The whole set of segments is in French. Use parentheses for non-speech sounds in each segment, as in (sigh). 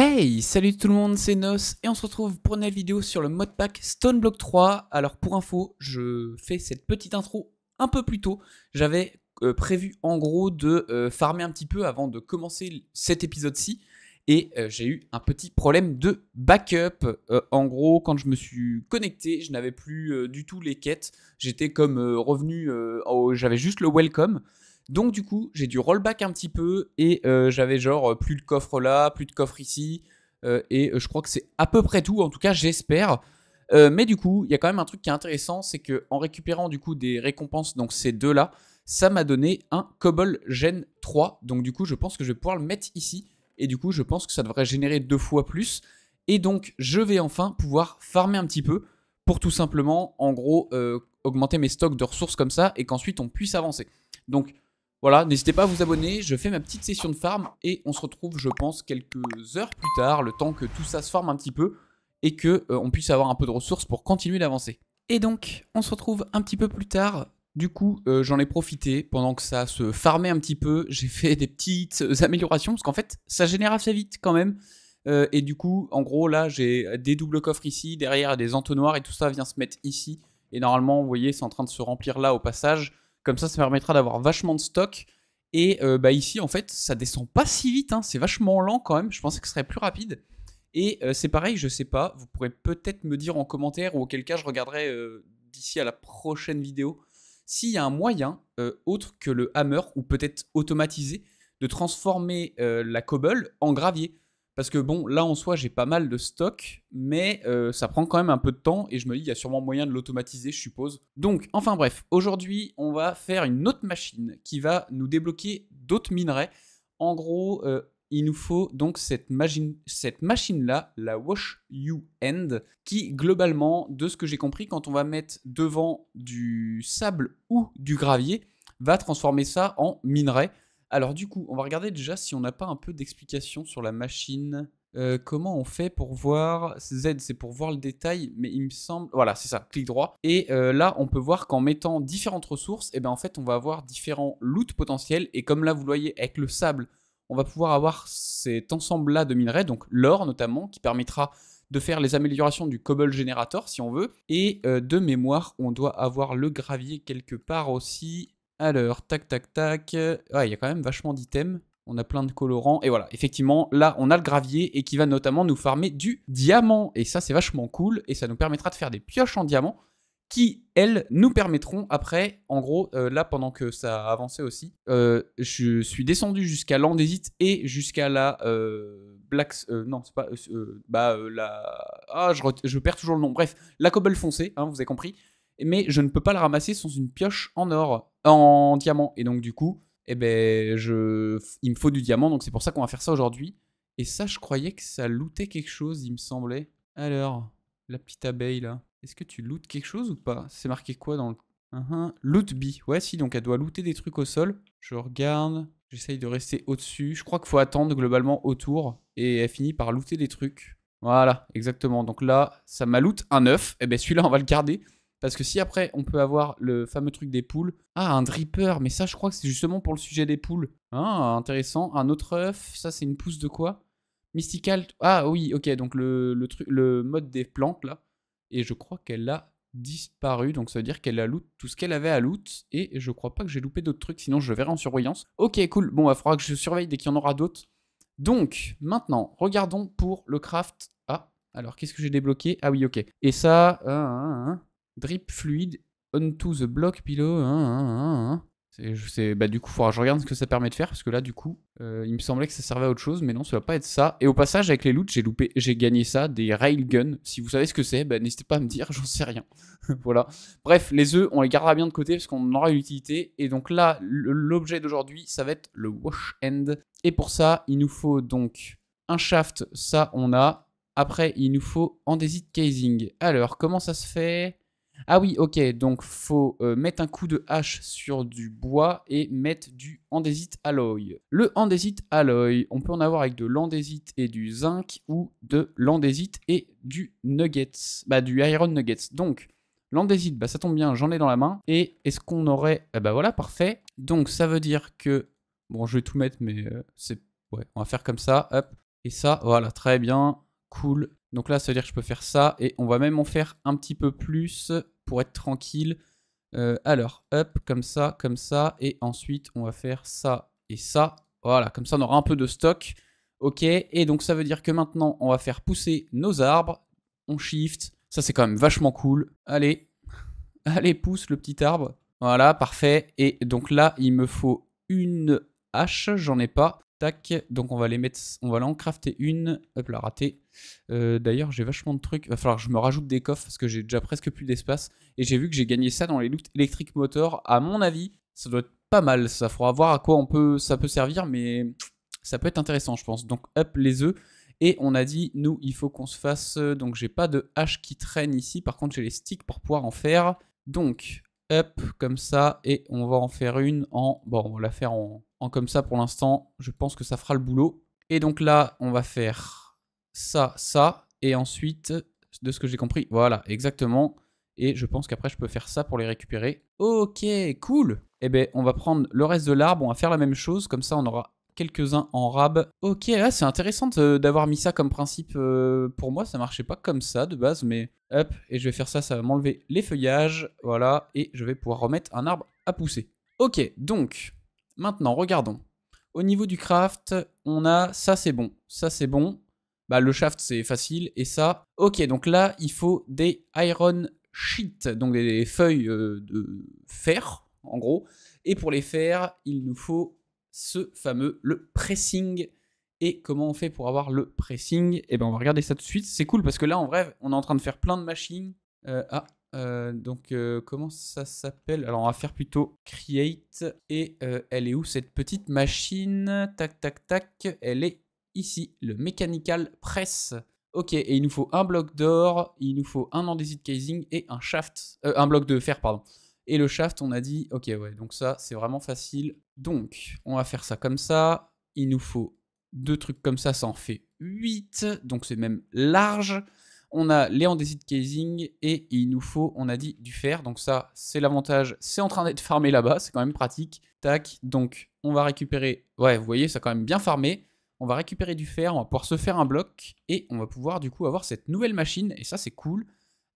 Hey, salut tout le monde, c'est Nos et on se retrouve pour une nouvelle vidéo sur le modpack Stoneblock 3. Alors pour info, je fais cette petite intro un peu plus tôt. J'avais euh, prévu en gros de euh, farmer un petit peu avant de commencer cet épisode-ci et euh, j'ai eu un petit problème de backup. en gros, quand je me suis connecté, je n'avais plus du tout les quêtes. J'étais comme revenu, j'avais juste le welcome. Donc du coup, j'ai dû rollback un petit peu et euh, j'avais genre euh, plus de coffre là, plus de coffre ici. Euh, et je crois que c'est à peu près tout, en tout cas j'espère. mais du coup, il y a quand même un truc qui est intéressant, c'est que en récupérant du coup des récompenses, donc ces deux-là, ça m'a donné un Cobble Gen 3. Donc du coup, je pense que je vais pouvoir le mettre ici. Et du coup, je pense que ça devrait générer deux fois plus. Et donc, je vais enfin pouvoir farmer un petit peu pour tout simplement, en gros, augmenter mes stocks de ressources comme ça et qu'ensuite on puisse avancer. Donc, voilà, n'hésitez pas à vous abonner, je fais ma petite session de farm et on se retrouve je pense quelques heures plus tard, le temps que tout ça se forme un petit peu et que euh, on puisse avoir un peu de ressources pour continuer d'avancer. Et donc, on se retrouve un petit peu plus tard. Du coup, euh, j'en ai profité pendant que ça se farmait un petit peu. J'ai fait des petites (laughs) améliorations parce qu'en fait, ça génère assez vite quand même. Euh, et du coup, en gros, là, j'ai des doubles coffres ici, derrière des entonnoirs et tout ça vient se mettre ici. Et normalement, vous voyez, c'est en train de se remplir là au passage. Comme ça, ça permettra d'avoir vachement de stock. Et euh, bah ici, en fait, ça descend pas si vite. Hein. C'est vachement lent quand même. Je pensais que ce serait plus rapide. Et euh, c'est pareil, je sais pas. Vous pourrez peut-être me dire en commentaire ou auquel cas je regarderai euh, d'ici à la prochaine vidéo s'il y a un moyen autre que le hammer ou peut-être automatisé de transformer la cobble en gravier. Parce que bon, là en soi, j'ai pas mal de stock, mais euh, ça prend quand même un peu de temps et je me dis, il y a sûrement moyen de l'automatiser, je suppose. Donc, enfin bref, aujourd'hui, on va faire une autre machine qui va nous débloquer d'autres minerais. En gros, euh, il nous faut donc cette, machine, cette machine-là, la Wash You End, qui globalement, de ce que j'ai compris, quand on va mettre devant du sable ou du gravier, va transformer ça en minerais. Alors du coup, on va regarder déjà si on n'a pas un peu d'explication sur la machine. Euh, comment on fait pour voir Z c'est pour voir le détail mais il me semble voilà c'est ça clic droit et euh, là on peut voir qu'en mettant différentes ressources eh ben en fait on va avoir différents loot potentiels et comme là vous voyez avec le sable on va pouvoir avoir cet ensemble là de minerais donc l'or notamment qui permettra de faire les améliorations du cobble generator si on veut et euh, de mémoire on doit avoir le gravier quelque part aussi alors, tac, tac, tac. ouais, il y a quand même vachement d'items. On a plein de colorants. Et voilà, effectivement, là, on a le gravier et qui va notamment nous farmer du diamant. Et ça, c'est vachement cool. Et ça nous permettra de faire des pioches en diamant qui, elles, nous permettront après, en gros, euh, là, pendant que ça a avancé aussi, euh, je suis descendu jusqu'à l'andésite et jusqu'à la euh, euh non, c'est pas... bah, la... Ah, je, je, perds toujours le nom. Bref, la cobble foncée, hein, vous avez compris mais je ne peux pas le ramasser sans une pioche en or, en diamant. Et donc du coup, eh ben, je... il me faut du diamant, donc c'est pour ça qu'on va faire ça aujourd'hui. Et ça, je croyais que ça lootait quelque chose, il me semblait. Alors, la petite abeille là, est-ce que tu lootes quelque chose ou pas C'est marqué quoi dans le... Uh-huh. Loot B. ouais si, donc elle doit looter des trucs au sol. Je regarde, j'essaye de rester au-dessus. Je crois qu'il faut attendre globalement autour, et elle finit par looter des trucs. Voilà, exactement. Donc là, ça m'a loot un œuf. Et eh ben celui-là, on va le garder. Parce que si après, on peut avoir le fameux truc des poules. Ah, un dripper, mais ça, je crois que c'est justement pour le sujet des poules. Ah, intéressant. Un autre œuf, ça, c'est une pousse de quoi Mystical. Ah oui, ok, donc le, truc, le mode des plantes, là. Et je crois qu'elle a disparu, donc ça veut dire qu'elle a loot tout ce qu'elle avait à loot, et je crois pas que j'ai loupé d'autres trucs, sinon je verrai en surveillance. Ok, cool, bon, il bah, faudra que je surveille dès qu'il y en aura d'autres. Donc, maintenant, regardons pour le craft. Ah, alors qu'est-ce que j'ai débloqué Ah oui, ok. Et ça, hein, hein, hein, Drip fluide onto the block pillow. Hein, hein, hein, hein. bah, du coup, je regarde ce que ça permet de faire, parce que là, du coup, euh, il me semblait que ça servait à autre chose, mais non, ça va pas être ça. Et au passage, avec les loots, j'ai loupé, j'ai gagné ça, des railguns. Si vous savez ce que c'est, bah, n'hésitez pas à me dire, (laughs) j'en sais rien. (laughs) voilà. Bref, les œufs, on les gardera bien de côté, parce qu'on en aura utilité. Et donc là, l'objet d'aujourd'hui, ça va être le wash end. Et pour ça, il nous faut donc un shaft, ça on a. Après, il nous faut andésite casing. Alors, comment ça se fait ah oui, ok, donc faut euh, mettre un coup de hache sur du bois et mettre du andésite alloy. Le andésite alloy, on peut en avoir avec de l'andésite et du zinc ou de l'andésite et du nuggets, bah du iron nuggets. Donc l'andésite, bah ça tombe bien, j'en ai dans la main. Et est-ce qu'on aurait, eh bah voilà, parfait. Donc ça veut dire que, bon je vais tout mettre mais euh, c'est, ouais, on va faire comme ça, hop. Et ça, voilà, très bien, cool, donc là, ça veut dire que je peux faire ça. Et on va même en faire un petit peu plus pour être tranquille. Euh, alors, hop, comme ça, comme ça. Et ensuite, on va faire ça et ça. Voilà, comme ça, on aura un peu de stock. Ok, et donc ça veut dire que maintenant, on va faire pousser nos arbres. On shift. Ça, c'est quand même vachement cool. Allez, (laughs) allez, pousse le petit arbre. Voilà, parfait. Et donc là, il me faut une hache. J'en ai pas. Tac, donc on va les mettre, on va aller crafter une. Hop là, raté. Euh, d'ailleurs, j'ai vachement de trucs. Va falloir que je me rajoute des coffres parce que j'ai déjà presque plus d'espace. Et j'ai vu que j'ai gagné ça dans les loot électriques moteur, À mon avis, ça doit être pas mal. Ça faudra voir à quoi on peut, ça peut servir, mais ça peut être intéressant, je pense. Donc, hop, les œufs. Et on a dit, nous, il faut qu'on se fasse. Euh, donc, j'ai pas de hache qui traîne ici. Par contre, j'ai les sticks pour pouvoir en faire. Donc, hop, comme ça. Et on va en faire une en. Bon, on va la faire en comme ça, pour l'instant, je pense que ça fera le boulot. Et donc là, on va faire ça, ça. Et ensuite, de ce que j'ai compris, voilà, exactement. Et je pense qu'après, je peux faire ça pour les récupérer. Ok, cool Eh ben, on va prendre le reste de l'arbre, on va faire la même chose. Comme ça, on aura quelques-uns en rab. Ok, là, c'est intéressant d'avoir mis ça comme principe. Euh, pour moi, ça marchait pas comme ça de base, mais hop, et je vais faire ça, ça va m'enlever les feuillages, voilà, et je vais pouvoir remettre un arbre à pousser. Ok, donc, Maintenant, regardons. Au niveau du craft, on a ça c'est bon, ça c'est bon. Bah le shaft c'est facile et ça. Ok, donc là il faut des iron sheets, donc des feuilles euh, de fer en gros. Et pour les faire, il nous faut ce fameux, le pressing. Et comment on fait pour avoir le pressing Eh ben on va regarder ça tout de suite. C'est cool parce que là en vrai, on est en train de faire plein de machines. ah, euh, donc, euh, comment ça s'appelle Alors, on va faire plutôt create. Et euh, elle est où cette petite machine Tac, tac, tac. Elle est ici, le mechanical press. Ok, et il nous faut un bloc d'or, il nous faut un andésite casing et un shaft. un bloc de fer, pardon. Et le shaft, on a dit, ok, ouais, donc ça, c'est vraiment facile. Donc, on va faire ça comme ça. Il nous faut deux trucs comme ça, ça en fait 8. Donc, c'est même large. On a les casing et il nous faut, on a dit, du fer. Donc ça, c'est l'avantage. C'est en train d'être farmé là-bas, c'est quand même pratique. Tac, donc on va récupérer... Ouais, vous voyez, ça a quand même bien farmé. On va récupérer du fer, on va pouvoir se faire un bloc et on va pouvoir du coup avoir cette nouvelle machine. Et ça, c'est cool.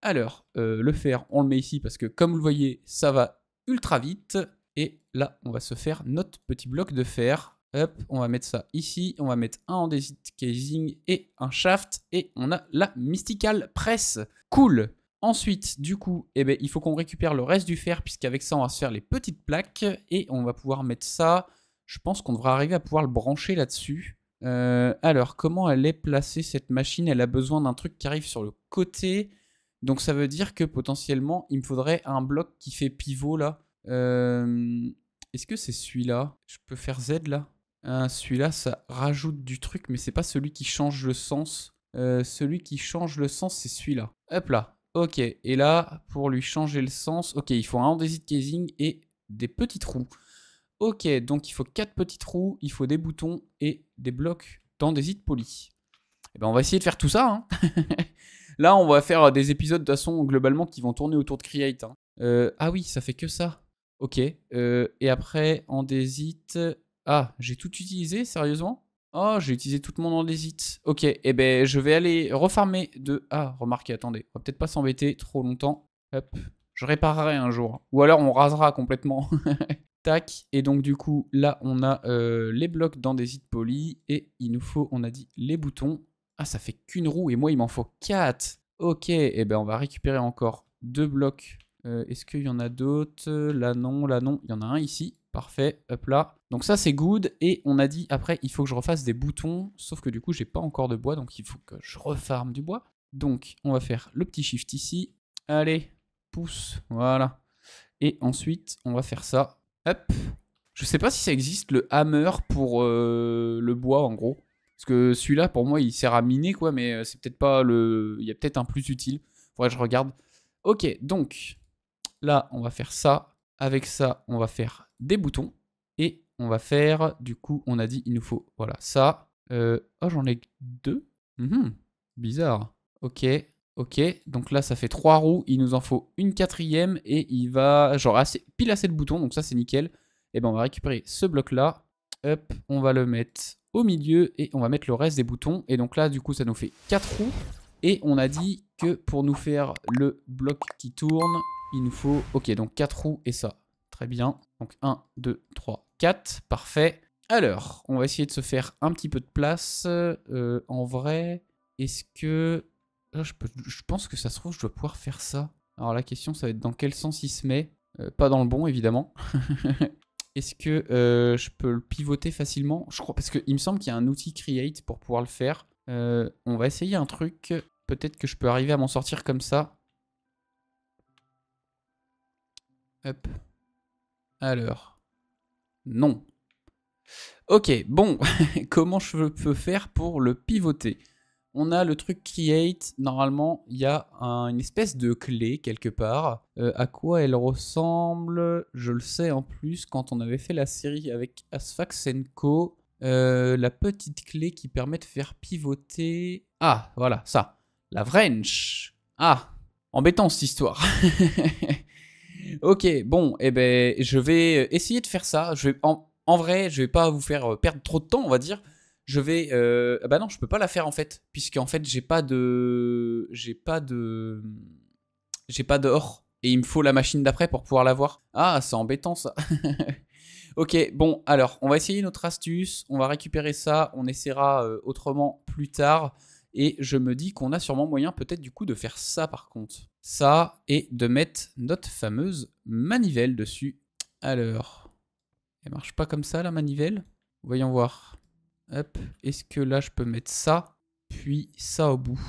Alors, euh, le fer, on le met ici parce que comme vous le voyez, ça va ultra vite. Et là, on va se faire notre petit bloc de fer. Hop, on va mettre ça ici. On va mettre un des casing et un shaft. Et on a la mystical press. Cool. Ensuite, du coup, eh ben, il faut qu'on récupère le reste du fer, puisqu'avec ça, on va se faire les petites plaques. Et on va pouvoir mettre ça. Je pense qu'on devrait arriver à pouvoir le brancher là-dessus. Euh, alors, comment elle est placée, cette machine Elle a besoin d'un truc qui arrive sur le côté. Donc, ça veut dire que potentiellement, il me faudrait un bloc qui fait pivot, là. Euh, est-ce que c'est celui-là Je peux faire Z, là ah, celui-là, ça rajoute du truc, mais c'est pas celui qui change le sens. Euh, celui qui change le sens, c'est celui-là. Hop là. Ok, et là, pour lui changer le sens, ok, il faut un andésite casing et des petites roues Ok, donc il faut quatre petites roues il faut des boutons et des blocs d'andésite polis Et eh ben on va essayer de faire tout ça. Hein. (laughs) là, on va faire des épisodes, de façon, globalement, qui vont tourner autour de Create. Hein. Euh, ah oui, ça fait que ça. Ok, euh, et après, andésite, ah, j'ai tout utilisé, sérieusement Oh, j'ai utilisé tout mon andésite. Ok, et eh ben je vais aller refarmer de... Ah, remarquez, attendez, on va peut-être pas s'embêter trop longtemps. Hop, je réparerai un jour. Ou alors on rasera complètement. (laughs) Tac, et donc du coup, là on a euh, les blocs d'andésite poli, et il nous faut, on a dit, les boutons. Ah, ça fait qu'une roue, et moi il m'en faut quatre. Ok, et eh ben on va récupérer encore deux blocs. Euh, est-ce qu'il y en a d'autres Là non, là non, il y en a un ici. Parfait, hop là. Donc ça c'est good, et on a dit après il faut que je refasse des boutons, sauf que du coup j'ai pas encore de bois, donc il faut que je refarme du bois. Donc on va faire le petit shift ici, allez, pousse, voilà. Et ensuite on va faire ça, hop. Je sais pas si ça existe le hammer pour euh, le bois en gros. Parce que celui-là pour moi il sert à miner quoi, mais euh, c'est peut-être pas le... Il y a peut-être un plus utile, faudrait que je regarde. Ok, donc là on va faire ça, avec ça, on va faire des boutons. Et on va faire, du coup, on a dit, il nous faut, voilà, ça. Euh, oh, j'en ai deux. Mhm, bizarre. Ok, ok. Donc là, ça fait trois roues. Il nous en faut une quatrième. Et il va, genre, assez, pile assez de boutons. Donc ça, c'est nickel. Et eh ben, on va récupérer ce bloc-là. Hop, on va le mettre au milieu. Et on va mettre le reste des boutons. Et donc là, du coup, ça nous fait quatre roues. Et on a dit que pour nous faire le bloc qui tourne, il nous faut... Ok, donc 4 roues et ça. Très bien. Donc 1, 2, 3, 4. Parfait. Alors, on va essayer de se faire un petit peu de place. Euh, en vrai, est-ce que... Ah, je, pense que ça se trouve, je dois pouvoir faire ça. Alors la question, ça va être dans quel sens il se met. Euh, pas dans le bon, évidemment. (laughs) Est-ce que euh, je peux le pivoter facilement Je crois, parce qu'il me semble qu'il y a un outil Create pour pouvoir le faire. on va essayer un truc. Peut-être que je peux arriver à m'en sortir comme ça. Hop. Alors. Non. Ok, bon. (laughs) Comment je peux faire pour le pivoter on a le truc create. Normalement, il y a une espèce de clé quelque part. Euh, à quoi elle ressemble Je le sais en plus quand on avait fait la série avec Asfax Co. Euh, la petite clé qui permet de faire pivoter. Ah, voilà, ça. La wrench. Ah, embêtant cette histoire. (laughs) Ok, bon, et eh ben, je vais euh, essayer de faire ça. Je en, vrai, je vais pas vous faire euh, perdre trop de temps, on va dire. Je vais, euh, bah non, je peux pas la faire en fait, puisque en fait j'ai pas de, j'ai pas de, j'ai pas d'or et il me faut la machine d'après pour pouvoir l'avoir. Ah, c'est embêtant ça. (laughs) ok, bon, alors on va essayer notre astuce. On va récupérer ça. On essaiera autrement plus tard. Et je me dis qu'on a sûrement moyen peut-être du coup de faire ça par contre. Ça, et de mettre notre fameuse manivelle dessus. Alors, elle marche pas comme ça la manivelle Voyons voir. Hop, est-ce que là je peux mettre ça, puis ça au bout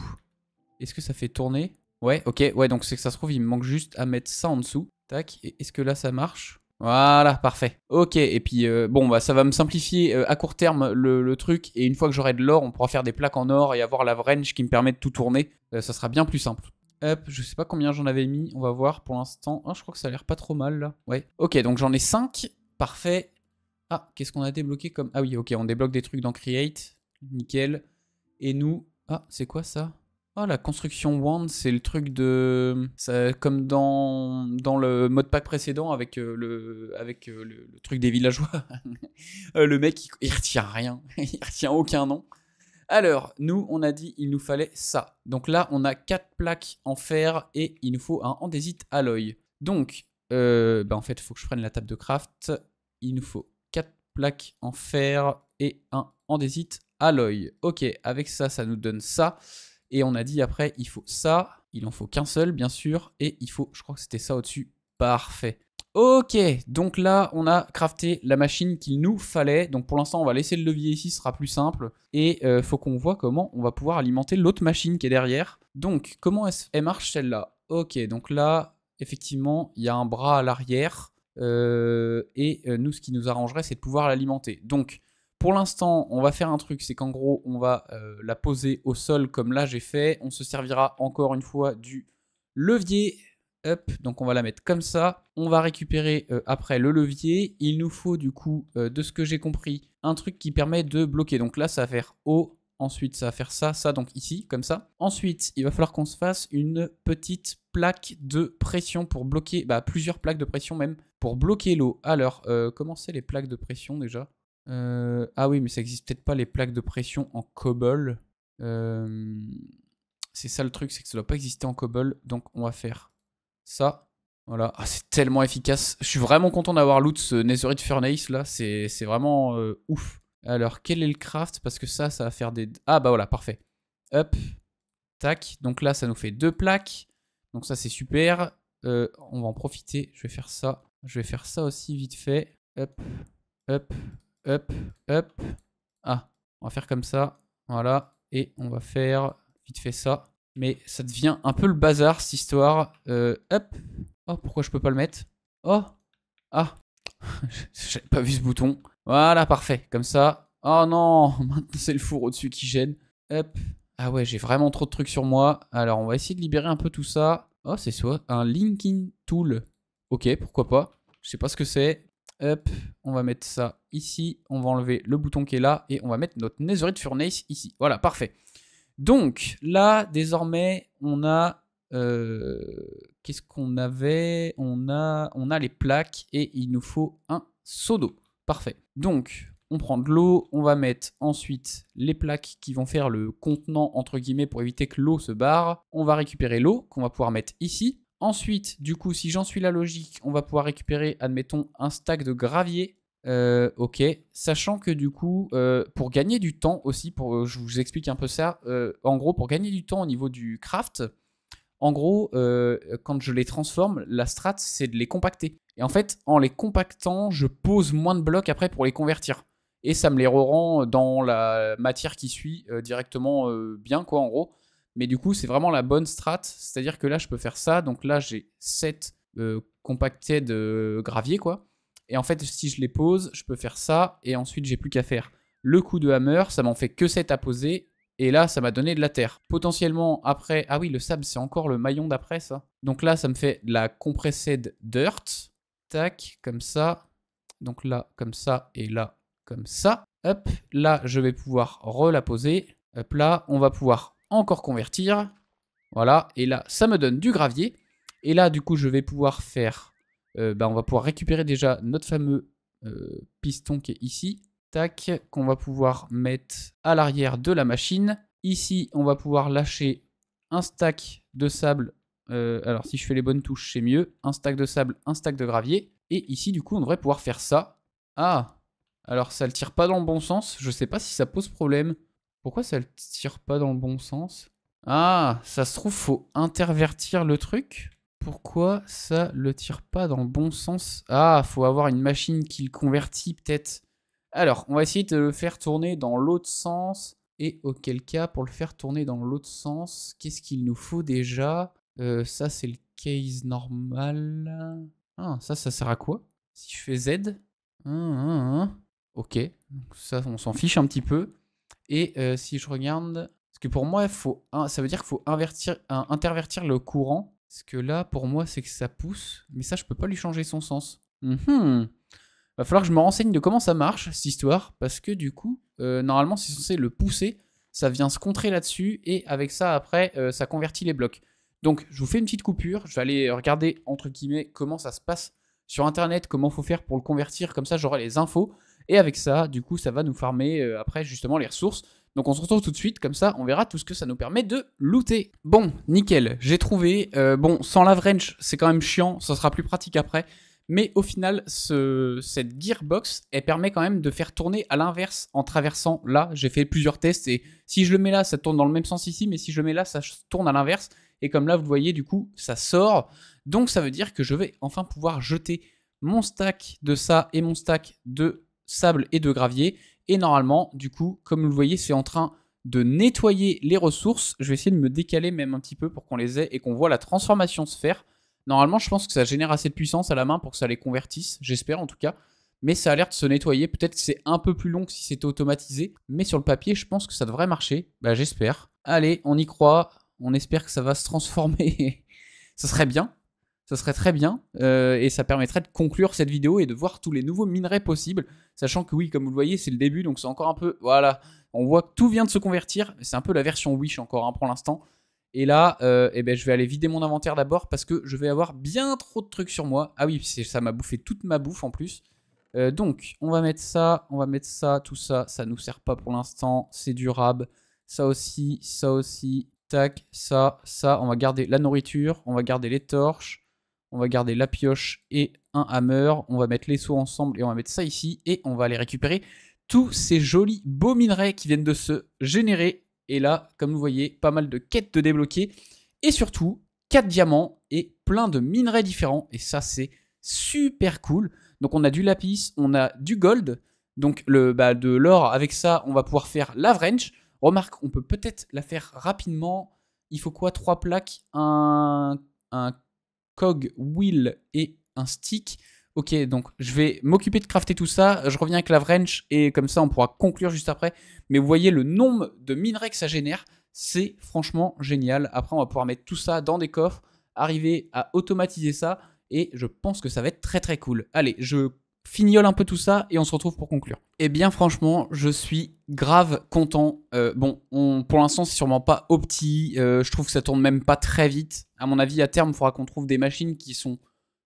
Est-ce que ça fait tourner Ouais, ok, ouais, donc c'est que ça se trouve, il me manque juste à mettre ça en dessous. Tac, est-ce que là ça marche voilà, parfait. Ok, et puis euh, bon, bah, ça va me simplifier euh, à court terme le, truc, et une fois que j'aurai de l'or, on pourra faire des plaques en or et avoir la wrench qui me permet de tout tourner. Euh, ça sera bien plus simple. Hop, je sais pas combien j'en avais mis, on va voir pour l'instant. ah je crois que ça a l'air pas trop mal là. Ouais. Ok, donc j'en ai 5. Parfait. Ah, qu'est-ce qu'on a débloqué comme. Ah oui, ok, on débloque des trucs dans Create. Nickel. Et nous. Ah, c'est quoi ça Oh, la construction wand, c'est le truc de. comme dans, dans le mode pack précédent avec, euh, le, avec euh, le, truc des villageois. (laughs) Euh, le mec, il, il, retient rien. (laughs) il retient aucun nom. Alors, nous, on a dit il nous fallait ça. Donc là, on a quatre plaques en fer et il nous faut un andésite alloy. Donc, bah, en fait, il faut que je prenne la table de craft. Il nous faut 4 plaques en fer et un andésite alloy. Ok, avec ça, ça nous donne ça. Et on a dit après, il faut ça, il en faut qu'un seul, bien sûr, et il faut, je crois que c'était ça au-dessus. Parfait. Ok, donc là, on a crafté la machine qu'il nous fallait. Donc pour l'instant, on va laisser le levier ici, ce sera plus simple. Et euh, faut qu'on voit comment on va pouvoir alimenter l'autre machine qui est derrière. Donc, comment elle, marche celle-là Ok, donc là, effectivement, il y a un bras à l'arrière. Euh, et euh, nous, ce qui nous arrangerait, c'est de pouvoir l'alimenter. Donc, pour l'instant, on va faire un truc, c'est qu'en gros, on va euh, la poser au sol comme là j'ai fait. On se servira encore une fois du levier. Hop, donc on va la mettre comme ça. On va récupérer euh, après le levier. Il nous faut du coup, euh, de ce que j'ai compris, un truc qui permet de bloquer. Donc là, ça va faire haut, Ensuite, ça va faire ça, ça, donc ici, comme ça. Ensuite, il va falloir qu'on se fasse une petite plaque de pression pour bloquer, bah, plusieurs plaques de pression même, pour bloquer l'eau. Alors, comment c'est les plaques de pression déjà euh, ah oui, mais ça existe peut-être pas les plaques de pression en cobble euh, c'est ça le truc, c'est que ça doit pas exister en cobble donc on va faire ça. Voilà, ah, c'est tellement efficace. Je suis vraiment content d'avoir loot ce Netherite Furnace là, c'est vraiment euh, ouf. Alors, quel est le craft Parce que ça, ça va faire des... Ah bah voilà, parfait. Hop, tac. Donc là, ça nous fait deux plaques. Donc ça, c'est super. on va en profiter. Je vais faire ça. Je vais faire ça aussi vite fait. Hop, hop, Hop, hop, Ah, on va faire comme ça. Voilà. Et on va faire vite fait ça. Mais ça devient un peu le bazar, cette histoire. hop, euh, up. Oh, pourquoi je peux pas le mettre Oh. Ah. (laughs) J'avais pas vu ce bouton. Voilà, parfait. Comme ça. Oh non, (laughs) maintenant c'est le four au-dessus qui gêne. hop, Ah ouais, j'ai vraiment trop de trucs sur moi. Alors, on va essayer de libérer un peu tout ça. Oh, c'est soit un linking tool. Ok, pourquoi pas. Je sais pas ce que c'est. Hop, on va mettre ça ici. On va enlever le bouton qui est là et on va mettre notre Netherite Furnace ici. Voilà, parfait. Donc là, désormais, on a... Euh, qu'est-ce qu'on avait on a, on a les plaques et il nous faut un seau d'eau. Parfait. Donc, on prend de l'eau, on va mettre ensuite les plaques qui vont faire le contenant, entre guillemets, pour éviter que l'eau se barre. On va récupérer l'eau qu'on va pouvoir mettre ici. Ensuite, du coup, si j'en suis la logique, on va pouvoir récupérer, admettons, un stack de gravier. Euh, ok, sachant que du coup, euh, pour gagner du temps aussi, pour, euh, je vous explique un peu ça, en gros, pour gagner du temps au niveau du craft, en gros, quand je les transforme, la strat, c'est de les compacter. Et en fait, en les compactant, je pose moins de blocs après pour les convertir. Et ça me les rend dans la matière qui suit directement bien, quoi, en gros. Mais du coup, c'est vraiment la bonne strat. C'est-à-dire que là, je peux faire ça. Donc là, j'ai 7 euh, compacted euh, gravier, quoi. Et en fait, si je les pose, je peux faire ça. Et ensuite, j'ai plus qu'à faire le coup de hammer. Ça m'en fait que 7 à poser. Et là, ça m'a donné de la terre. Potentiellement, après... Ah oui, le sable, c'est encore le maillon d'après, ça. Donc là, ça me fait la compressed dirt. Tac, comme ça. Donc là, comme ça. Et là, comme ça. Hop, là, je vais pouvoir relaposer. Hop là, on va pouvoir encore convertir. Voilà, et là, ça me donne du gravier. Et là, du coup, je vais pouvoir faire... Euh, bah, on va pouvoir récupérer déjà notre fameux euh, piston qui est ici. Tac, qu'on va pouvoir mettre à l'arrière de la machine. Ici, on va pouvoir lâcher un stack de sable. Euh, alors, si je fais les bonnes touches, c'est mieux. Un stack de sable, un stack de gravier. Et ici, du coup, on devrait pouvoir faire ça. Ah Alors, ça le tire pas dans le bon sens. Je ne sais pas si ça pose problème. Pourquoi ça le tire pas dans le bon sens Ah, ça se trouve, faut intervertir le truc pourquoi ça le tire pas dans le bon sens Ah, faut avoir une machine qui le convertit peut-être. Alors, on va essayer de le faire tourner dans l'autre sens. Et auquel cas, pour le faire tourner dans l'autre sens, qu'est-ce qu'il nous faut déjà euh, Ça, c'est le case normal. Ah, ça, ça sert à quoi Si je fais Z hein, hein, hein. Ok, ça, on s'en fiche un petit peu. Et si je regarde, parce que pour moi, faut ça veut dire qu'il faut intervertir le courant. Parce que là, pour moi, c'est que ça pousse. Mais ça, je peux pas lui changer son sens. Il mmh Va falloir que je me renseigne de comment ça marche, cette histoire. Parce que du coup, normalement, c'est censé le pousser. Ça vient se contrer là-dessus. Et avec ça, après, ça convertit les blocs. Donc, je vous fais une petite coupure. Je vais aller regarder, entre guillemets, comment ça se passe sur Internet, comment faut faire pour le convertir. Comme ça, j'aurai les infos. Et avec ça, du coup, ça va nous farmer euh, après justement les ressources. Donc on se retrouve tout de suite, comme ça on verra tout ce que ça nous permet de looter. Bon, nickel, j'ai trouvé. Euh, bon, sans la wrench, c'est quand même chiant, ça sera plus pratique après. Mais au final, cette gearbox, elle permet quand même de faire tourner à l'inverse en traversant là. J'ai fait plusieurs tests et si je le mets là, ça tourne dans le même sens ici, mais si je le mets là, ça tourne à l'inverse. Et comme là, vous voyez, du coup, ça sort. Donc ça veut dire que je vais enfin pouvoir jeter mon stack de ça et mon stack de sable et de gravier. Et normalement, du coup, comme vous le voyez, c'est en train de nettoyer les ressources. Je vais essayer de me décaler même un petit peu pour qu'on les ait et qu'on voit la transformation se faire. Normalement, je pense que ça génère assez de puissance à la main pour que ça les convertisse, j'espère en tout cas. Mais ça a l'air de se nettoyer. Peut-être que c'est un peu plus long que si c'était automatisé. Mais sur le papier, je pense que ça devrait marcher. Bah, j'espère. Allez, on y croit. On espère que ça va se transformer. ça (laughs) serait bien ça serait très bien euh, et ça permettrait de conclure cette vidéo et de voir tous les nouveaux minerais possibles, sachant que oui, comme vous le voyez, c'est le début, donc c'est encore un peu, voilà, on voit que tout vient de se convertir, c'est un peu la version Wish encore un hein, pour l'instant, et là, euh, eh ben, je vais aller vider mon inventaire d'abord parce que je vais avoir bien trop de trucs sur moi, ah oui, ça m'a bouffé toute ma bouffe en plus, euh, donc on va mettre ça, on va mettre ça, tout ça, ça nous sert pas pour l'instant, c'est durable, ça aussi, ça aussi, tac, ça, ça, on va garder la nourriture, on va garder les torches, on va garder la pioche et un hammer. On va mettre les sauts ensemble et on va mettre ça ici. Et on va aller récupérer tous ces jolis beaux minerais qui viennent de se générer. Et là, comme vous voyez, pas mal de quêtes de débloquer. Et surtout, 4 diamants et plein de minerais différents. Et ça, c'est super cool. Donc on a du lapis, on a du gold. Donc le, bah, de l'or, avec ça, on va pouvoir faire la Remarque, on peut peut-être la faire rapidement. Il faut quoi 3 plaques, un, un cog, wheel et un stick. Ok, donc je vais m'occuper de crafter tout ça. Je reviens avec la wrench et comme ça on pourra conclure juste après. Mais vous voyez le nombre de minerais que ça génère, c'est franchement génial. Après on va pouvoir mettre tout ça dans des coffres, arriver à automatiser ça et je pense que ça va être très très cool. Allez, je fignole un peu tout ça et on se retrouve pour conclure. Et eh bien franchement, je suis grave content. Euh, bon, on, pour l'instant, c'est sûrement pas opti. Euh, je trouve que ça tourne même pas très vite. À mon avis, à terme, il faudra qu'on trouve des machines qui sont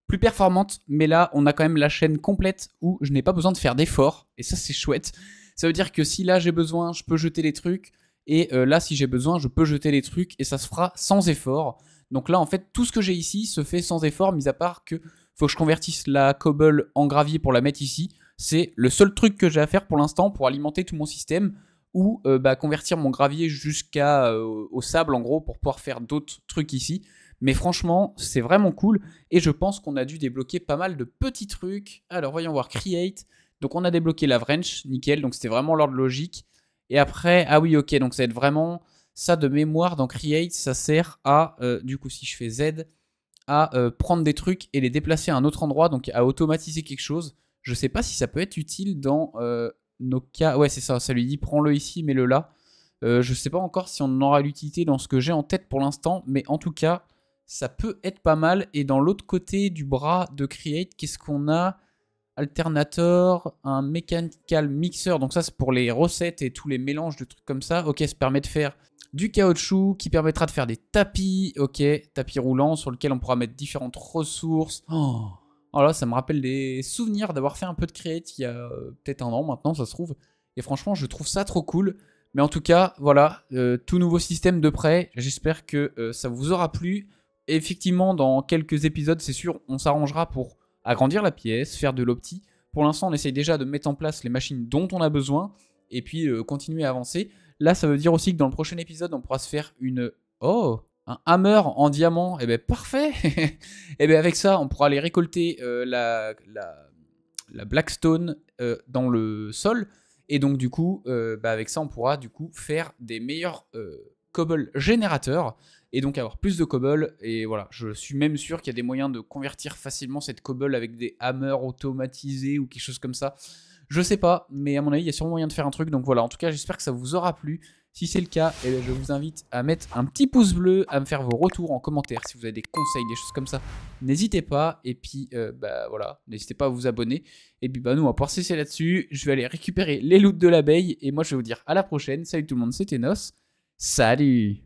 plus performantes. Mais là, on a quand même la chaîne complète où je n'ai pas besoin de faire d'efforts. Et ça, c'est chouette. Ça veut dire que si là j'ai besoin, je peux jeter les trucs. Et euh, là, si j'ai besoin, je peux jeter les trucs et ça se fera sans effort. Donc là, en fait, tout ce que j'ai ici se fait sans effort, mis à part que faut que je convertisse la cobble en gravier pour la mettre ici. C'est le seul truc que j'ai à faire pour l'instant pour alimenter tout mon système ou euh, bah, convertir mon gravier jusqu'à euh, au sable en gros pour pouvoir faire d'autres trucs ici. Mais franchement, c'est vraiment cool et je pense qu'on a dû débloquer pas mal de petits trucs. Alors voyons voir create. Donc on a débloqué la wrench, nickel. Donc c'était vraiment l'ordre logique. Et après, ah oui, ok, donc ça va être vraiment ça de mémoire dans create, ça sert à euh, du coup si je fais Z, à euh, prendre des trucs et les déplacer à un autre endroit, donc à automatiser quelque chose. Je sais pas si ça peut être utile dans euh, nos cas. Ouais, c'est ça, ça lui dit prends-le ici, mets-le là. Euh, je sais pas encore si on aura l'utilité dans ce que j'ai en tête pour l'instant, mais en tout cas, ça peut être pas mal. Et dans l'autre côté du bras de Create, qu'est-ce qu'on a Alternator, un Mechanical Mixer, donc ça c'est pour les recettes et tous les mélanges de trucs comme ça. Ok, ça permet de faire du caoutchouc qui permettra de faire des tapis, ok, tapis roulants sur lequel on pourra mettre différentes ressources. Oh, oh, là, ça me rappelle des souvenirs d'avoir fait un peu de créate il y a euh, peut-être un an maintenant, ça se trouve. Et franchement, je trouve ça trop cool. Mais en tout cas, voilà, euh, tout nouveau système de prêt. J'espère que euh, ça vous aura plu. Effectivement, dans quelques épisodes, c'est sûr, on s'arrangera pour agrandir la pièce, faire de l'opti. Pour l'instant, on essaye déjà de mettre en place les machines dont on a besoin et puis continuer à avancer. Là, ça veut dire aussi que dans le prochain épisode, on pourra se faire une... Oh un hammer en diamant, et eh ben parfait (laughs) Et eh ben avec ça, on pourra aller récolter euh, la, la, blackstone euh, dans le sol, et donc du coup, euh, bah, avec ça, on pourra du coup faire des meilleurs cobble générateurs, et donc avoir plus de cobble, et voilà, je suis même sûr qu'il y a des moyens de convertir facilement cette cobble avec des hammers automatisés ou quelque chose comme ça, je sais pas, mais à mon avis, il y a sûrement moyen de faire un truc. Donc voilà, en tout cas, j'espère que ça vous aura plu. Si c'est le cas, eh ben, je vous invite à mettre un petit pouce bleu, à me faire vos retours en commentaire. Si vous avez des conseils, des choses comme ça, n'hésitez pas. Et puis, euh, bah voilà, n'hésitez pas à vous abonner. Et puis, bah nous, on va pouvoir cesser là-dessus. Je vais aller récupérer les loots de l'abeille. Et moi, je vais vous dire à la prochaine. Salut tout le monde, c'était Nos. Salut